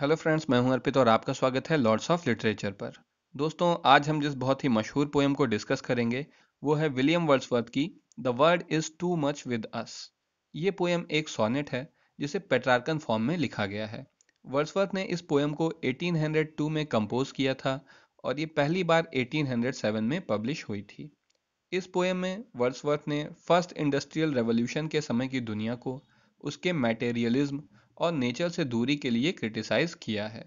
hello friends मैं हूं अर्पित और आपका स्वागत है लॉर्ड्स ऑफ लिटरेचर पर दोस्तों आज हम जिस बहुत ही मशहूर पोएम को डिस्कस करेंगे वो है विलियम वर्ड्सवर्थ की the world is too much with us ये पोएम एक सोनेट है जिसे पेट्रार्कन फॉर्म में लिखा गया है वर्ड्सवर्थ ने इस पोएम को 1802 में कंपोज किया था और ये पहली बार 1807 में पब्लिश हुई थी इस पोएम में वर्ड्सवर्थ ने फर्स्ट इंडस्ट्रियल रेवोल्यूशन के समय की दुनिया को उसके मैटेरियलिज्म और नेचर से दूरी के लिए क्रिटिसाइज किया है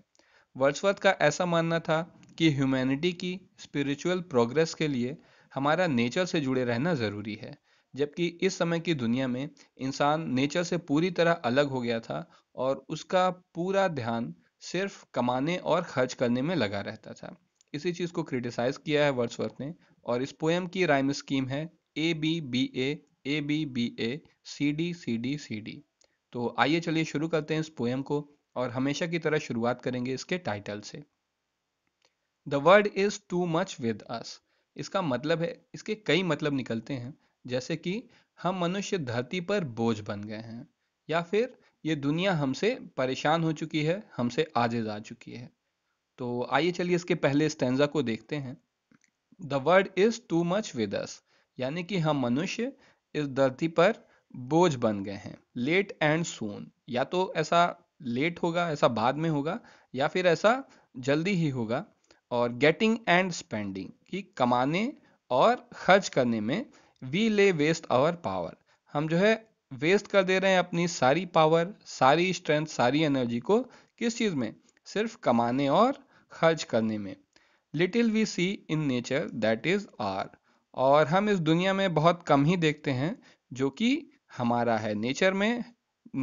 वर्ड्सवर्थ का ऐसा मानना था कि ह्यूमैनिटी की स्पिरिचुअल प्रोग्रेस के लिए हमारा नेचर से जुड़े रहना ज़रूरी है जबकि इस समय की दुनिया में इंसान नेचर से पूरी तरह अलग हो गया था और उसका पूरा ध्यान सिर्फ कमाने और खर्च करने में लगा रहता था इसी चीज़ को क्रिटिसाइज किया है वर्ड्सवर्थ ने और इस पोएम की राइम स्कीम है A B B A A B B A C D C D C D तो आइए चलिए शुरू करते हैं इस पोएम को और हमेशा की तरह शुरुआत करेंगे इसके टाइटल से the world is too much with us इसका मतलब है इसके कई मतलब निकलते हैं जैसे कि हम मनुष्य धरती पर बोझ बन गए हैं या फिर ये दुनिया हमसे परेशान हो चुकी है हमसे आजिज आ चुकी है तो आइए चलिए इसके पहले स्टेंजा को देखते हैं the world is too much with us यानी कि हम मनुष्य इस धरती पर बोझ बन गए हैं लेट एंड सोन या तो ऐसा लेट होगा ऐसा बाद में होगा या फिर ऐसा जल्दी ही होगा और गेटिंग एंड स्पेंडिंग कि कमाने और खर्च करने में वी ले वेस्ट आवर पावर हम जो है वेस्ट कर दे रहे हैं अपनी सारी पावर सारी स्ट्रेंथ सारी एनर्जी को किस चीज़ में सिर्फ कमाने और खर्च करने में little we see in nature that is ours और हम इस दुनिया में बहुत कम ही देखते हैं जो कि हमारा है नेचर में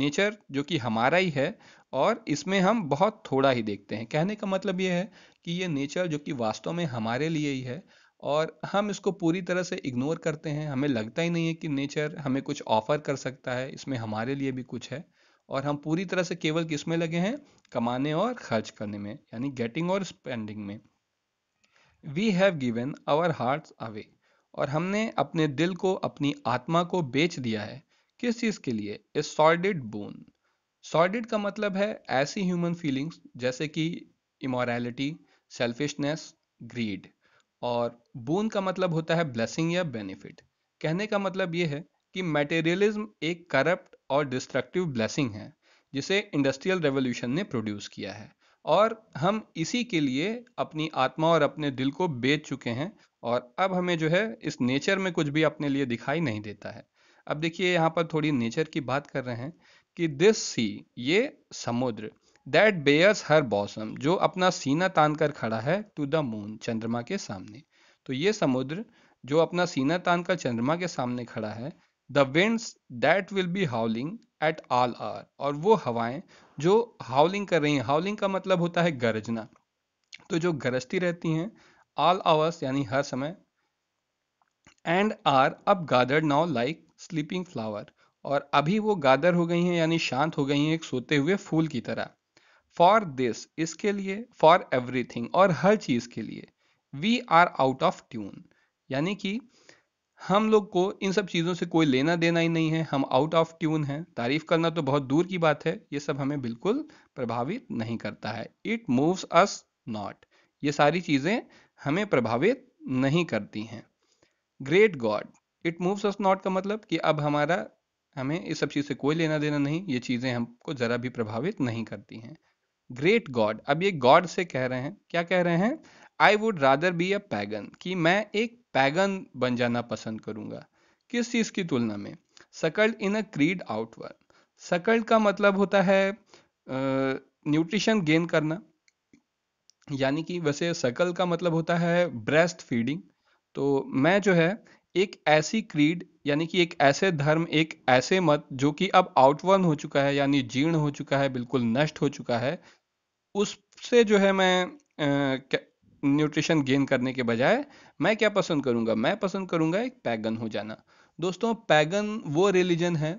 नेचर जो कि हमारा ही है और इसमें हम बहुत थोड़ा ही देखते हैं कहने का मतलब ये है कि ये नेचर जो कि वास्तव में हमारे लिए ही है और हम इसको पूरी तरह से इग्नोर करते हैं हमें लगता ही नहीं है कि नेचर हमें कुछ ऑफर कर सकता है इसमें हमारे लिए भी कुछ है और हम पूरी तरह से केवल किस में लगे हैं कमाने और खर्च करने में यानी गेटिंग और स्पेंडिंग में we have given our heart away और हमने अपने दिल को अपनी आत्मा को बेच दिया है किस चीज़ के लिए ए सॉर्डेड बोन सॉर्डेड का मतलब है ऐसी ह्यूमन फीलिंग्स जैसे कि इमोरलिटी सेल्फिशनेस ग्रीड और बोन का मतलब होता है ब्लेसिंग या बेनिफिट कहने का मतलब यह है कि मटेरियलिज्म एक करप्ट और डिस्ट्रक्टिव ब्लेसिंग है जिसे इंडस्ट्रियल रेवोल्यूशन ने प्रोड्यूस किया है और हम इसी के लिए अपनी आत्मा और अपने दिल को बेच चुके हैं और अब हमें जो है इस नेचर में कुछ भी अपने लिए दिखाई नहीं देता है अब देखिए यहाँ पर थोड़ी नेचर की बात कर रहे हैं कि दिस सी ये समुद्र दैट बेयर्स हर बॉसम जो अपना सीना तान कर खड़ा है टू द मून चंद्रमा के सामने तो ये समुद्र जो अपना सीना तान कर चंद्रमा के सामने खड़ा है the winds that will be howling at all hours और वो हवाएं जो हाउलिंग कर रही हैं हाउलिंग का मतलब होता है गरजना तो जो गरजती रहती हैं ऑल आवर्स यानी हर समय and are up gathered now like sleeping flower और अभी वो गादर हो गई हैं यानी शांत हो गई हैं एक सोते हुए फूल की तरह फॉर दिस इसके लिए फॉर एवरीथिंग और हर चीज़ के लिए we are out of tune यानी कि हम लोग को इन सब चीज़ों से कोई लेना देना ही नहीं है हम आउट ऑफ ट्यून हैं तारीफ करना तो बहुत दूर की बात है ये सब हमें बिल्कुल प्रभावित नहीं करता है इट मूव्स अस नॉट ये सारी चीज़ें हमें प्रभावित नहीं करती हैं great God it moves us not का मतलब कि अब हमारा हमें इस सब चीज़ से कोई लेना देना नहीं ये चीज़ें हमको ज़रा भी प्रभावित नहीं करती हैं ग्रेट गॉड अब ये गॉड से कह रहे हैं क्या कह रहे हैं I would rather be a pagan कि मैं एक पैगन बन जाना पसंद करूंगा किस चीज़ की तुलना में सकल इन अ क्रीड आउटवर्ड सकल का मतलब होता है न्यूट्रिशन गेन करना यानी कि वैसे सकल का मतलब होता है ब्रेस्ट फीडिंग तो मैं जो है एक ऐसी क्रीड यानी कि एक ऐसे धर्म एक ऐसे मत जो कि अब आउटवर्न हो चुका है यानी जीर्ण हो चुका है बिल्कुल नष्ट हो चुका है उससे जो है मैं न्यूट्रिशन गेन करने के बजाय मैं क्या पसंद करूंगा मैं पसंद करूंगा एक पैगन हो जाना दोस्तों पैगन वो रिलीजन है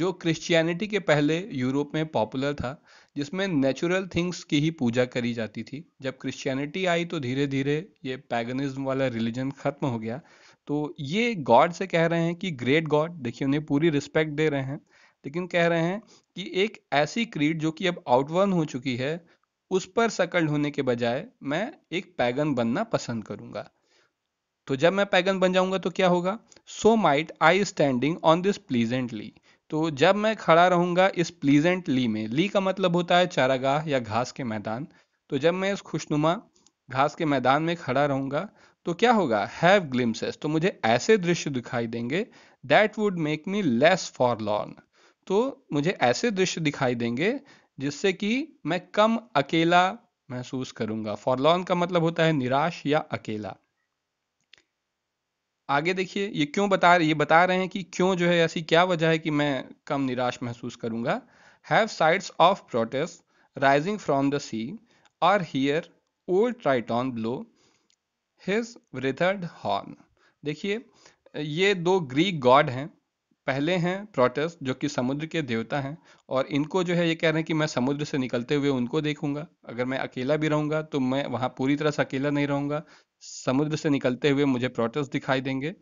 जो क्रिश्चियनिटी के पहले यूरोप में पॉपुलर था जिसमें नेचुरल थिंग्स की ही पूजा करी जाती थी जब क्रिश्चियनिटी आई तो धीरे धीरे ये पैगनिज्म वाला रिलीजन खत्म हो गया तो ये गॉड से कह रहे हैं कि ग्रेट गॉड देखिए उन्हें पूरी रिस्पेक्ट दे रहे हैं लेकिन कह रहे हैं कि एक ऐसी क्रीड जो कि अब आउटवर्न हो चुकी है उस पर सकल होने के बजाय मैं एक पैगन बनना पसंद करूंगा तो जब मैं पैगन बन जाऊंगा तो क्या होगा so might I standing on this pleasantly तो जब मैं खड़ा रहूंगा इस प्लीजेंट ली में ली का मतलब होता है चारागाह या घास के मैदान तो जब मैं इस खुशनुमा घास के मैदान में खड़ा रहूंगा तो क्या होगा हैव ग्लिम्सेस तो मुझे ऐसे दृश्य दिखाई देंगे that would make me less forlorn तो मुझे ऐसे दृश्य दिखाई देंगे जिससे कि मैं कम अकेला महसूस करूंगा फॉरलॉन का मतलब होता है निराश या अकेला आगे देखिए ये क्यों बता ये बता रहे हैं कि क्यों जो है ऐसी क्या वजह है कि मैं कम निराश महसूस करूंगा have sides of protest rising from the sea or hear old Triton blow his withered horn देखिए ये दो ग्रीक गॉड हैं पहले हैं प्रोटस जो कि समुद्र के देवता हैं और इनको जो है ये कह रहे हैं कि मैं समुद्र से निकलते हुए उनको देखूंगा अगर मैं अकेला भी रहूंगा तो मैं वहां पूरी तरह से अकेला नहीं रहूंगा समुद्र से निकलते हुए मुझे प्रोटस दिखाई देंगे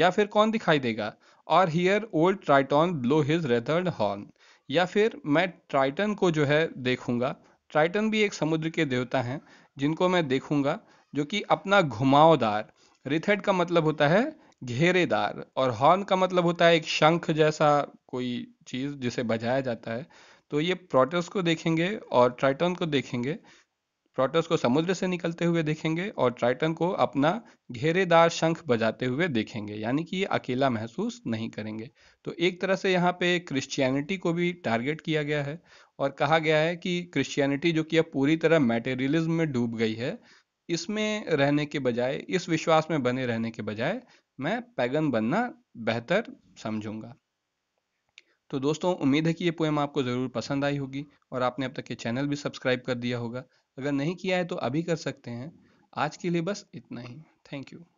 या फिर कौन दिखाई देगा और hear old Triton blow his wreathed horn या फिर मैं ट्राइटन को जो है देखूंगा ट्राइटन भी एक समुद्र के देवता हैं जिनको मैं देखूंगा जो कि अपना घुमावदार रिथेड का मतलब होता है घेरेदार और हॉर्न का मतलब होता है एक शंख जैसा कोई चीज़ जिसे बजाया जाता है तो ये प्रोटस को देखेंगे और ट्राइटन को देखेंगे प्रोटस को समुद्र से निकलते हुए देखेंगे और ट्राइटन को अपना घेरेदार शंख बजाते हुए देखेंगे यानी कि ये अकेला महसूस नहीं करेंगे तो एक तरह से यहाँ पे क्रिश्चियनिटी को भी टारगेट किया गया है और कहा गया है कि क्रिश्चियनिटी जो कि अब पूरी तरह मेटेरियलिज्म में डूब गई है इसमें रहने के बजाय इस विश्वास में बने रहने के बजाय मैं पैगन बनना बेहतर समझूंगा तो दोस्तों उम्मीद है कि ये पोएम आपको ज़रूर पसंद आई होगी और आपने अब तक ये चैनल भी सब्सक्राइब कर दिया होगा अगर नहीं किया है तो अभी कर सकते हैं आज के लिए बस इतना ही थैंक यू